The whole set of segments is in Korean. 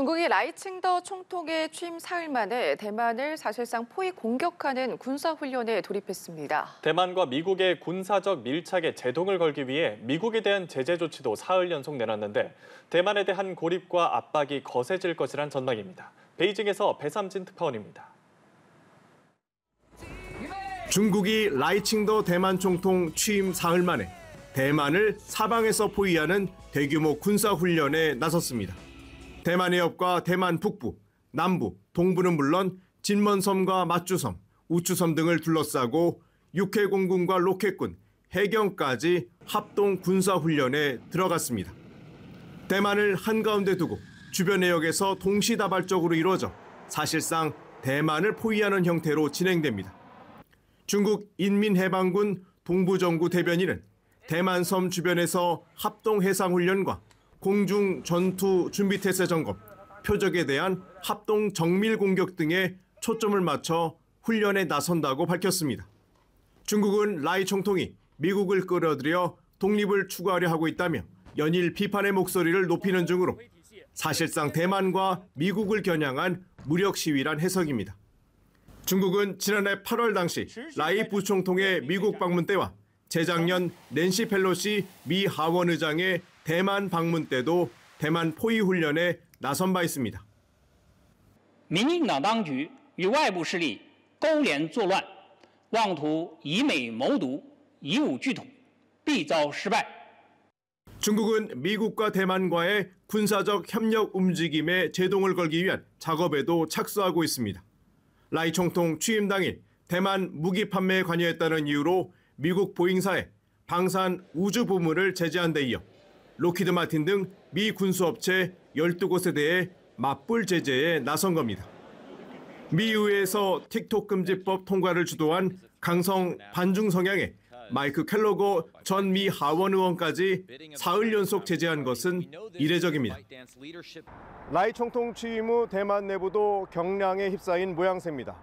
중국이 라이칭더 총통의 취임 사흘 만에 대만을 사실상 포위 공격하는 군사훈련에 돌입했습니다. 대만과 미국의 군사적 밀착에 제동을 걸기 위해 미국에 대한 제재 조치도 사흘 연속 내놨는데 대만에 대한 고립과 압박이 거세질 것이란 전망입니다. 베이징에서 배삼진 특파원입니다. 중국이 라이칭더 대만 총통 취임 사흘 만에 대만을 사방에서 포위하는 대규모 군사훈련에 나섰습니다. 대만 해협과 대만 북부, 남부, 동부는 물론 진먼섬과 맞주섬, 우추섬 등을 둘러싸고 육해공군과 로켓군, 해경까지 합동 군사훈련에 들어갔습니다. 대만을 한가운데 두고 주변 해역에서 동시다발적으로 이루어져 사실상 대만을 포위하는 형태로 진행됩니다. 중국 인민해방군 동부정구 대변인은 대만섬 주변에서 합동 해상훈련과 공중 전투 준비 태세 점검, 표적에 대한 합동 정밀 공격 등에 초점을 맞춰 훈련에 나선다고 밝혔습니다. 중국은 라이 총통이 미국을 끌어들여 독립을 추구하려 하고 있다며 연일 비판의 목소리를 높이는 중으로 사실상 대만과 미국을 겨냥한 무력 시위란 해석입니다. 중국은 지난해 8월 당시 라이 부총통의 미국 방문 때와 재작년 낸시 펠로시 미 하원 의장의 대만 방문 때도 대만 포위 훈련에 나선 바 있습니다. 민인당 당국 与外部势力勾连作乱，妄图以美谋独，以武拒统，必遭失败。 중국은 미국과 대만과의 군사적 협력 움직임에 제동을 걸기 위한 작업에도 착수하고 있습니다. 라이 총통 취임 당일 대만 무기 판매에 관여했다는 이유로 미국 보잉사에 방산 우주 부문을 제재한 데 이어 로키드 마틴 등 미 군수업체 12곳에 대해 맞불 제재에 나선 겁니다. 미 의회에서 틱톡 금지법 통과를 주도한 강성 반중 성향의 마이크 켈로거 전미 하원 의원까지 사흘 연속 제재한 것은 이례적입니다. 라이 총통 취임 후 대만 내부도 경량에 휩싸인 모양새입니다.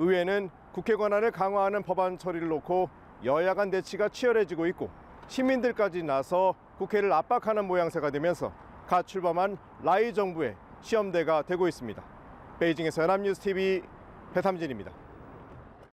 의회는 국회 권한을 강화하는 법안 처리를 놓고 여야 간 대치가 치열해지고 있고 시민들까지 나서 국회를 압박하는 모양새가 되면서 갓 출범한 라이 정부의 시험대가 되고 있습니다. 베이징에서 연합뉴스 TV 배삼진입니다.